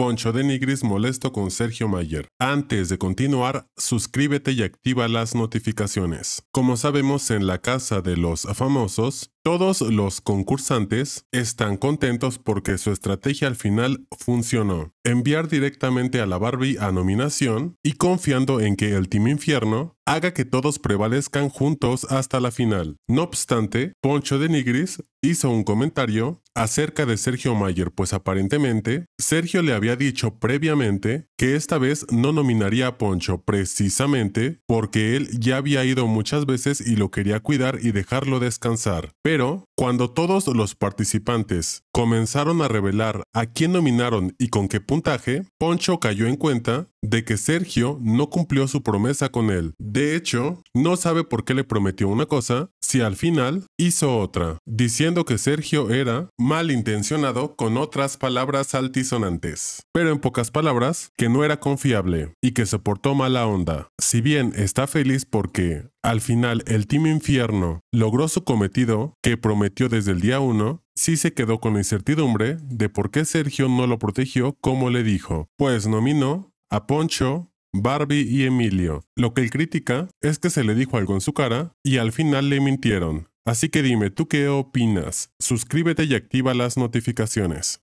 Poncho de Nigris molesto con Sergio Mayer. Antes de continuar, suscríbete y activa las notificaciones. Como sabemos, en la casa de los famosos todos los concursantes están contentos porque su estrategia al final funcionó. Enviar directamente a la Barbie a nominación y confiando en que el Team Infierno haga que todos prevalezcan juntos hasta la final. No obstante, Poncho de Nigris hizo un comentario acerca de Sergio Mayer, pues aparentemente Sergio le había dicho previamente que esta vez no nominaría a Poncho precisamente porque él ya había ido muchas veces y lo quería cuidar y dejarlo descansar. Pero Cuando todos los participantes comenzaron a revelar a quién nominaron y con qué puntaje, Poncho cayó en cuenta de que Sergio no cumplió su promesa con él. De hecho, no sabe por qué le prometió una cosa si al final hizo otra, diciendo que Sergio era malintencionado con otras palabras altisonantes, pero en pocas palabras, que no era confiable y que se portó mala onda. Si bien está feliz porque al final el Team Infierno logró su cometido que prometió desde el día 1, sí se quedó con la incertidumbre de por qué Sergio no lo protegió como le dijo, pues nominó a Poncho, Barbie y Emilio. Lo que él critica es que se le dijo algo en su cara y al final le mintieron. Así que dime, ¿tú qué opinas? Suscríbete y activa las notificaciones.